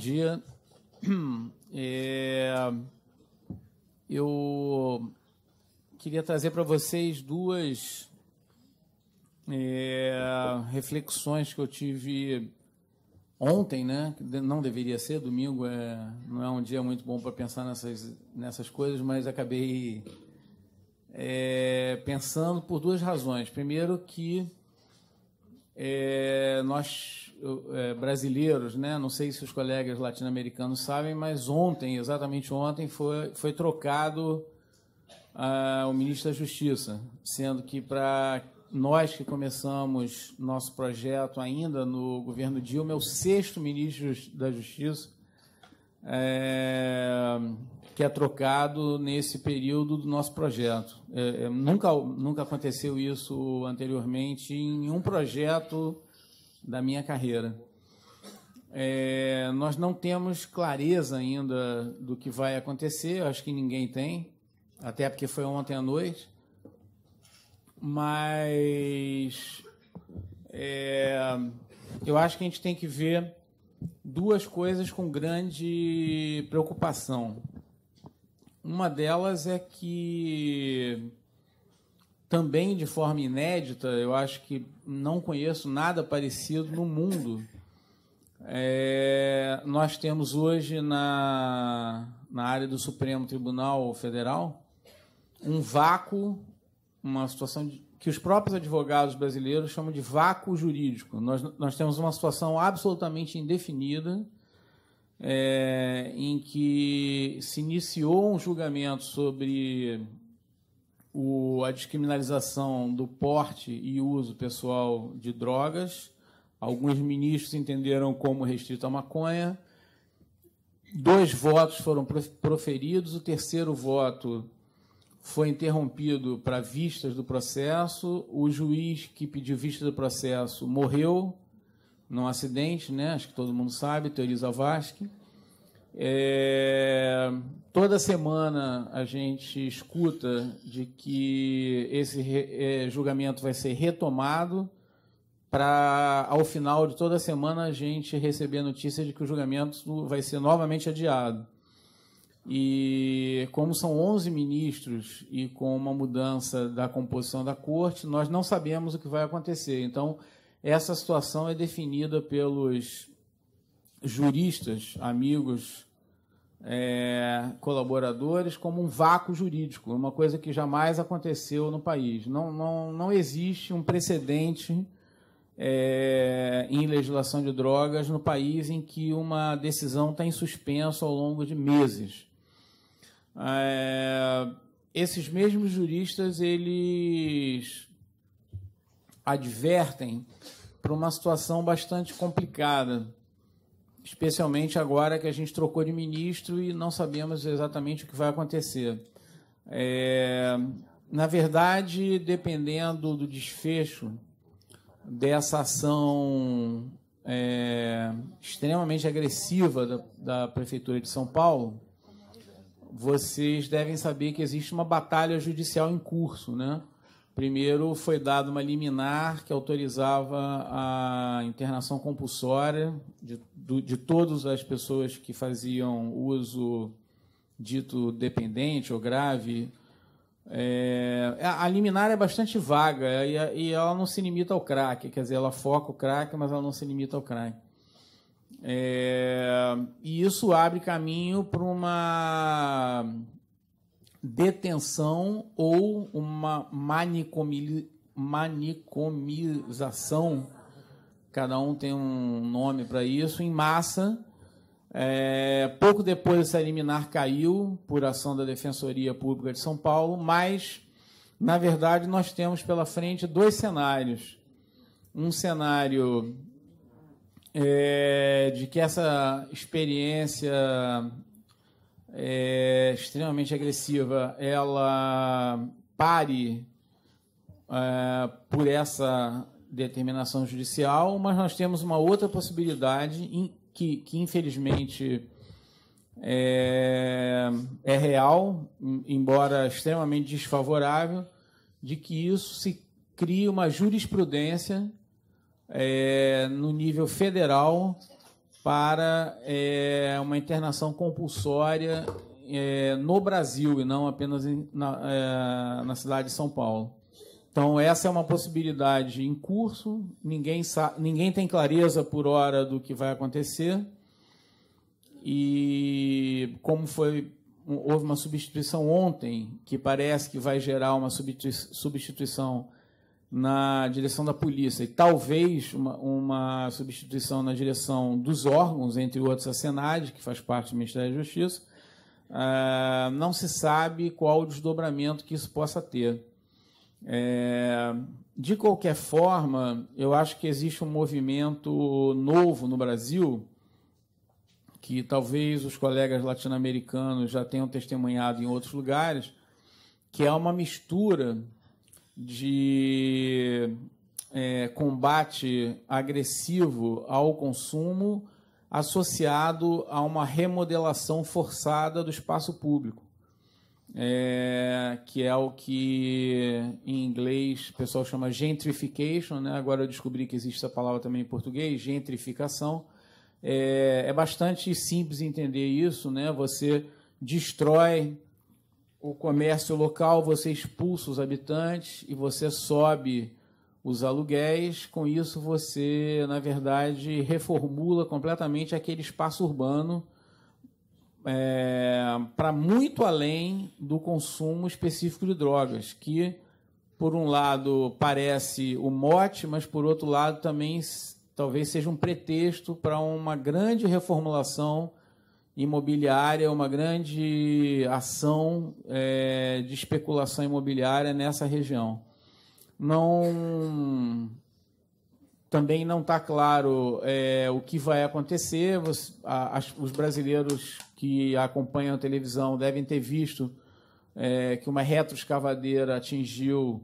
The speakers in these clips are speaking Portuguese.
dia. É, eu queria trazer para vocês duas é, reflexões que eu tive ontem, né? Não deveria ser, domingo é, não é um dia muito bom para pensar nessas, nessas coisas, mas acabei é, pensando por duas razões. Primeiro, que é, nós é, brasileiros, né? não sei se os colegas latino-americanos sabem, mas ontem, exatamente ontem, foi, foi trocado ah, o ministro da Justiça, sendo que para nós que começamos nosso projeto ainda no governo Dilma, é o sexto ministro da Justiça é, que é trocado nesse período do nosso projeto. É, é nunca, nunca aconteceu isso anteriormente em um projeto da minha carreira. É, nós não temos clareza ainda do que vai acontecer, acho que ninguém tem, até porque foi ontem à noite. Mas é, eu acho que a gente tem que ver duas coisas com grande preocupação. Uma delas é que também de forma inédita, eu acho que não conheço nada parecido no mundo. É, nós temos hoje na, na área do Supremo Tribunal Federal um vácuo, uma situação de, que os próprios advogados brasileiros chamam de vácuo jurídico. Nós, nós temos uma situação absolutamente indefinida, é, em que se iniciou um julgamento sobre o, a descriminalização do porte e uso pessoal de drogas. Alguns ministros entenderam como restrito à maconha. Dois votos foram proferidos, o terceiro voto foi interrompido para vistas do processo. O juiz que pediu vista do processo morreu num acidente, né? Acho que todo mundo sabe, Teoriza Vasque. É, toda semana a gente escuta de que esse re, é, julgamento vai ser retomado para, ao final de toda semana, a gente receber a notícia de que o julgamento vai ser novamente adiado. E como são 11 ministros e com uma mudança da composição da corte, nós não sabemos o que vai acontecer. Então, essa situação é definida pelos juristas, amigos, é, colaboradores, como um vácuo jurídico, uma coisa que jamais aconteceu no país. Não, não, não existe um precedente é, em legislação de drogas no país em que uma decisão está em suspenso ao longo de meses. É, esses mesmos juristas eles advertem para uma situação bastante complicada especialmente agora que a gente trocou de ministro e não sabemos exatamente o que vai acontecer. É, na verdade, dependendo do desfecho dessa ação é, extremamente agressiva da, da Prefeitura de São Paulo, vocês devem saber que existe uma batalha judicial em curso, né? Primeiro foi dado uma liminar que autorizava a internação compulsória de, de todas as pessoas que faziam uso dito dependente ou grave. É, a liminar é bastante vaga é, e, e ela não se limita ao crack, quer dizer, ela foca o crack, mas ela não se limita ao crack. É, e isso abre caminho para uma detenção ou uma manicomi manicomização, cada um tem um nome para isso, em massa. É, pouco depois essa liminar caiu por ação da Defensoria Pública de São Paulo, mas, na verdade, nós temos pela frente dois cenários. Um cenário é, de que essa experiência é extremamente agressiva, ela pare é, por essa determinação judicial, mas nós temos uma outra possibilidade que, que infelizmente é, é real, embora extremamente desfavorável, de que isso se crie uma jurisprudência é, no nível federal para é, uma internação compulsória é, no Brasil e não apenas em, na, é, na, cidade de São Paulo. Então, essa é uma possibilidade em curso, ninguém, sabe, ninguém tem clareza por hora do que vai acontecer. E como foi houve uma substituição ontem, que parece que vai gerar uma substituição na direção da polícia e talvez uma, uma substituição na direção dos órgãos, entre outros a Senad, que faz parte do Ministério da Justiça, uh, não se sabe qual o desdobramento que isso possa ter. É, de qualquer forma, eu acho que existe um movimento novo no Brasil que talvez os colegas latino-americanos já tenham testemunhado em outros lugares, que é uma mistura de é, combate agressivo ao consumo associado a uma remodelação forçada do espaço público, é, que é o que em inglês o pessoal chama gentrification, né? agora eu descobri que existe essa palavra também em português, gentrificação. É, é bastante simples entender isso, né? você destrói o comércio local, você expulsa os habitantes e você sobe os aluguéis. Com isso, você, na verdade, reformula completamente aquele espaço urbano é, para muito além do consumo específico de drogas, que, por um lado, parece o mote, mas, por outro lado, também talvez seja um pretexto para uma grande reformulação imobiliária, é uma grande ação é, de especulação imobiliária nessa região. Não também não está claro é, o que vai acontecer. Os, a, as, os brasileiros que acompanham a televisão devem ter visto é, que uma retroescavadeira atingiu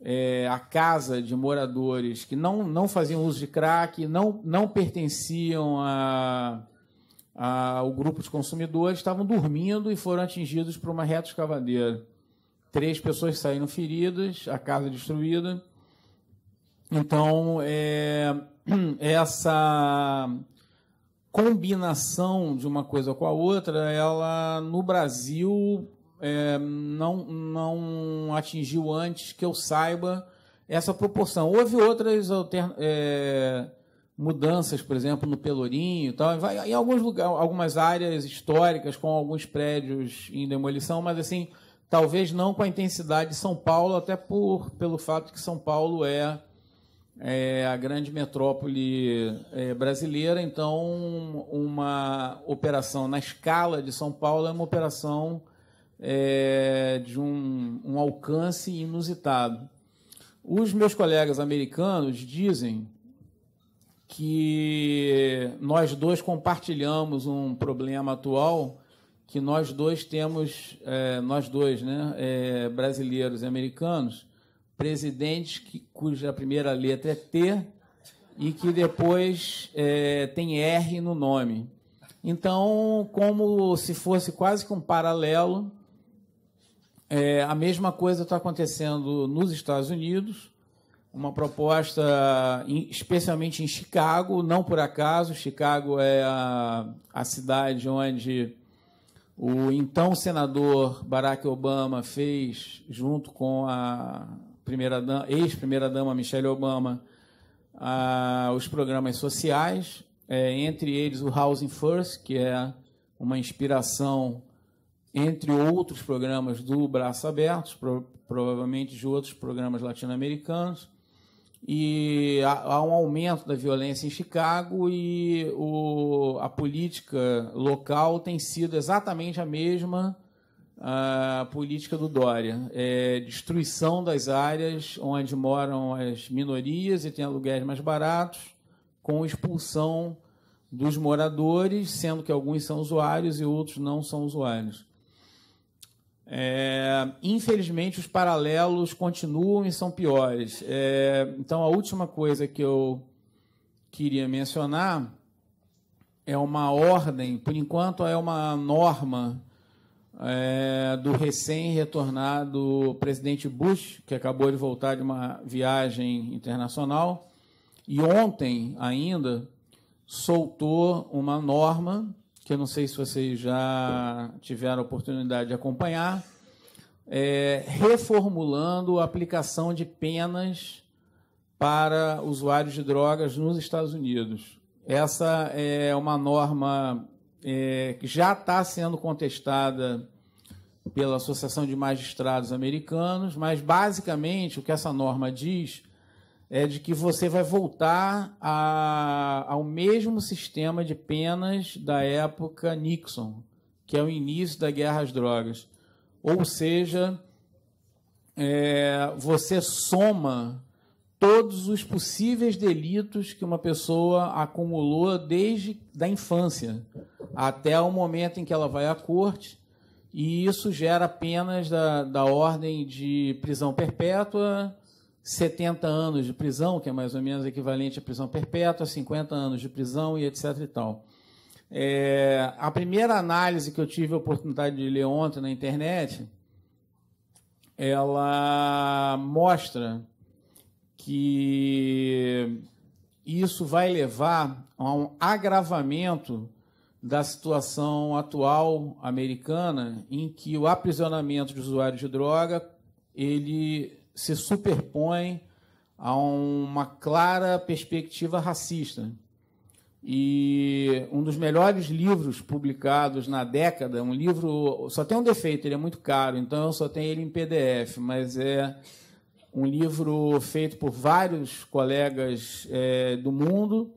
é, a casa de moradores que não, não faziam uso de crack, não, não pertenciam a ah, o grupo de consumidores estavam dormindo e foram atingidos por uma reta escavadeira. Três pessoas saíram feridas, a casa destruída. Então, é, essa combinação de uma coisa com a outra, ela no Brasil é, não, não atingiu antes que eu saiba essa proporção. Houve outras alternativas. É, mudanças, por exemplo, no Pelourinho e tal. Vai, em alguns lugares, algumas áreas históricas, com alguns prédios em demolição, mas assim, talvez não com a intensidade de São Paulo, até por, pelo fato que São Paulo é, é a grande metrópole é, brasileira, então uma operação na escala de São Paulo é uma operação é, de um, um alcance inusitado. Os meus colegas americanos dizem que nós dois compartilhamos um problema atual que nós dois temos, é, nós dois, né, é, brasileiros e americanos, presidentes que, cuja primeira letra é T e que depois é, tem R no nome. Então, como se fosse quase que um paralelo, é, a mesma coisa está acontecendo nos Estados Unidos, uma proposta especialmente em Chicago, não por acaso. Chicago é a, a cidade onde o então senador Barack Obama fez, junto com a primeira ex-primeira dama Michelle Obama, a, os programas sociais, é, entre eles o Housing First, que é uma inspiração entre outros programas do Braço Aberto, pro, provavelmente de outros programas latino-americanos e há um aumento da violência em Chicago e o, a política local tem sido exatamente a mesma a política do Dória. É destruição das áreas onde moram as minorias e tem aluguéis mais baratos, com expulsão dos moradores, sendo que alguns são usuários e outros não são usuários. É, infelizmente, os paralelos continuam e são piores. É, então, a última coisa que eu queria mencionar é uma ordem, por enquanto, é uma norma é, do recém-retornado presidente Bush, que acabou de voltar de uma viagem internacional, e ontem ainda soltou uma norma que eu não sei se vocês já tiveram a oportunidade de acompanhar, é, reformulando a aplicação de penas para usuários de drogas nos Estados Unidos. Essa é uma norma é, que já está sendo contestada pela Associação de Magistrados Americanos, mas basicamente o que essa norma diz é de que você vai voltar a, ao mesmo sistema de penas da época Nixon, que é o início da guerra às drogas. Ou seja, é, você soma todos os possíveis delitos que uma pessoa acumulou desde da infância até o momento em que ela vai à corte, e isso gera penas da, da ordem de prisão perpétua, 70 anos de prisão, que é mais ou menos equivalente à prisão perpétua, 50 anos de prisão e etc. E tal. É, a primeira análise que eu tive a oportunidade de ler ontem na internet, ela mostra que isso vai levar a um agravamento da situação atual americana em que o aprisionamento de usuários de droga ele se superpõe a uma clara perspectiva racista. E um dos melhores livros publicados na década, um livro só tem um defeito, ele é muito caro, então eu só tenho ele em PDF, mas é um livro feito por vários colegas é, do mundo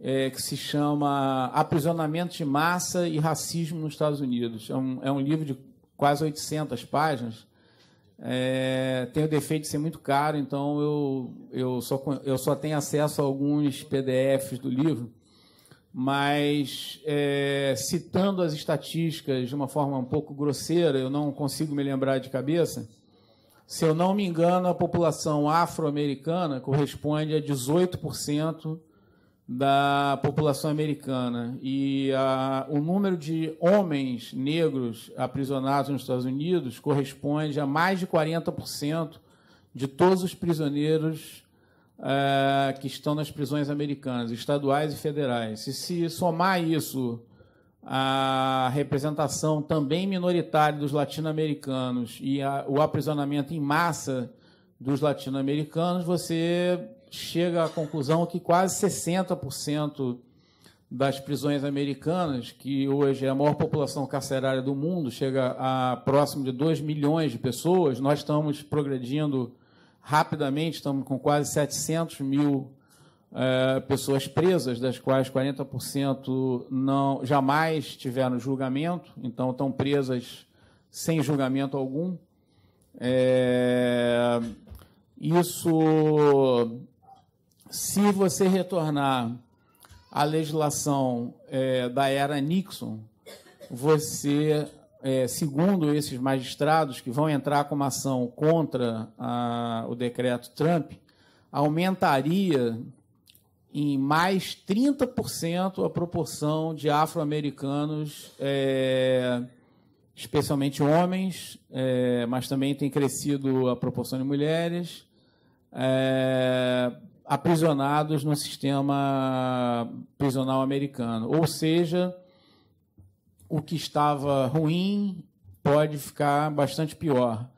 é, que se chama Aprisionamento de Massa e Racismo nos Estados Unidos. É um, é um livro de quase 800 páginas é, tem o defeito de ser muito caro, então eu, eu, só, eu só tenho acesso a alguns PDFs do livro, mas é, citando as estatísticas de uma forma um pouco grosseira, eu não consigo me lembrar de cabeça. Se eu não me engano, a população afro-americana corresponde a 18% da população americana e a, ah, o número de homens negros aprisionados nos Estados Unidos corresponde a mais de 40% de todos os prisioneiros eh, que estão nas prisões americanas, estaduais e federais. E se somar isso à representação também minoritária dos latino-americanos e a, o aprisionamento em massa dos latino-americanos, você chega à conclusão que quase 60% das prisões americanas, que hoje é a maior população carcerária do mundo, chega a próximo de 2 milhões de pessoas, nós estamos progredindo rapidamente, estamos com quase 700 mil é, pessoas presas, das quais 40% não jamais tiveram julgamento, então estão presas sem julgamento algum. É, isso se você retornar à legislação é, da era Nixon, você, é, segundo esses magistrados que vão entrar com uma ação contra a, o decreto Trump, aumentaria em mais 30% a proporção de afro-americanos, é, especialmente homens, é, mas também tem crescido a proporção de mulheres. É, aprisionados no sistema prisional americano. Ou seja, o que estava ruim pode ficar bastante pior.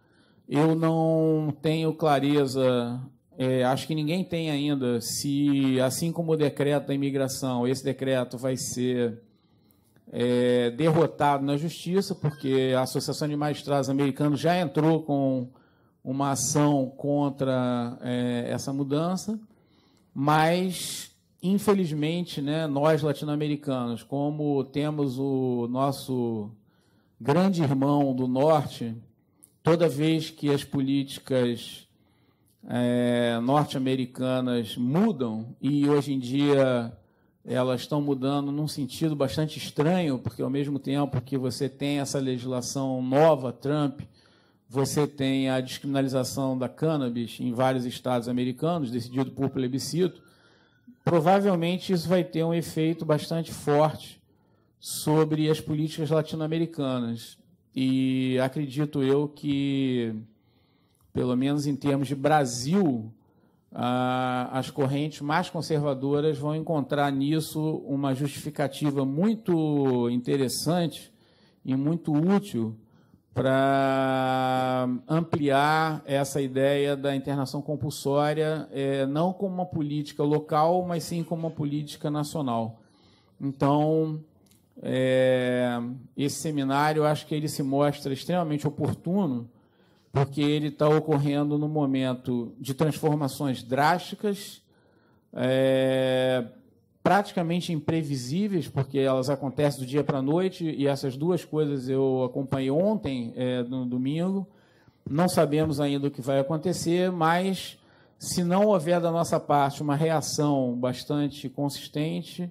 Eu não tenho clareza, é, acho que ninguém tem ainda, se, assim como o decreto da imigração, esse decreto vai ser é, derrotado na justiça, porque a Associação de Magistrados Americanos já entrou com uma ação contra é, essa mudança mas infelizmente, né, nós latino-americanos, como temos o nosso grande irmão do norte, toda vez que as políticas é, norte-americanas mudam, e hoje em dia elas estão mudando num sentido bastante estranho, porque ao mesmo tempo que você tem essa legislação nova, Trump, você tem a descriminalização da cannabis em vários estados americanos, decidido por plebiscito. Provavelmente isso vai ter um efeito bastante forte sobre as políticas latino-americanas. E acredito eu que, pelo menos em termos de Brasil, as correntes mais conservadoras vão encontrar nisso uma justificativa muito interessante e muito útil para ah, ampliar essa ideia da internação compulsória, é, não como uma política local, mas sim como uma política nacional. Então, é, esse seminário, acho que ele se mostra extremamente oportuno, porque ele está ocorrendo no momento de transformações drásticas, é, praticamente imprevisíveis, porque elas acontecem do dia para a noite, e essas duas coisas eu acompanhei ontem, é, no domingo. Não sabemos ainda o que vai acontecer, mas se não houver da nossa parte uma reação bastante consistente,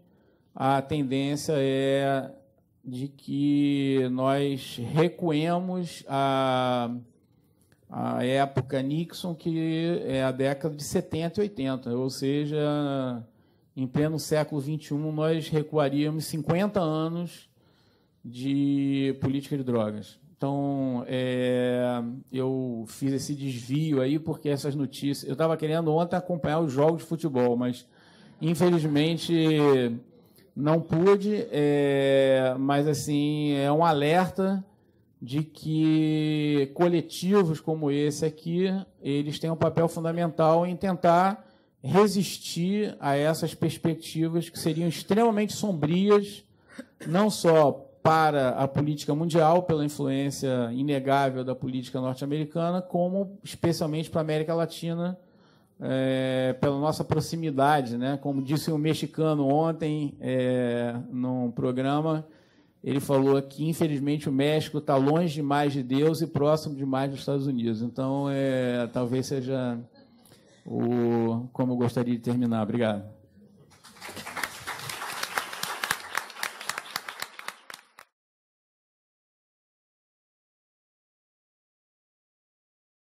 a tendência é de que nós recuemos a, a época Nixon, que é a década de 70 e 80, ou seja, em pleno século XXI, nós recuaríamos 50 anos de política de drogas. Então, é, eu fiz esse desvio aí porque essas notícias. Eu estava querendo ontem acompanhar os jogos de futebol, mas infelizmente não pude. É, mas assim é um alerta de que coletivos como esse aqui eles têm um papel fundamental em tentar resistir a essas perspectivas que seriam extremamente sombrias, não só para a política mundial, pela influência inegável da política norte-americana, como especialmente para a América Latina, é, pela nossa proximidade. Né? Como disse um mexicano ontem, é, num programa, ele falou que, infelizmente, o México está longe demais de Deus e próximo demais dos Estados Unidos. Então, é, talvez seja o, como gostaria de terminar. Obrigado.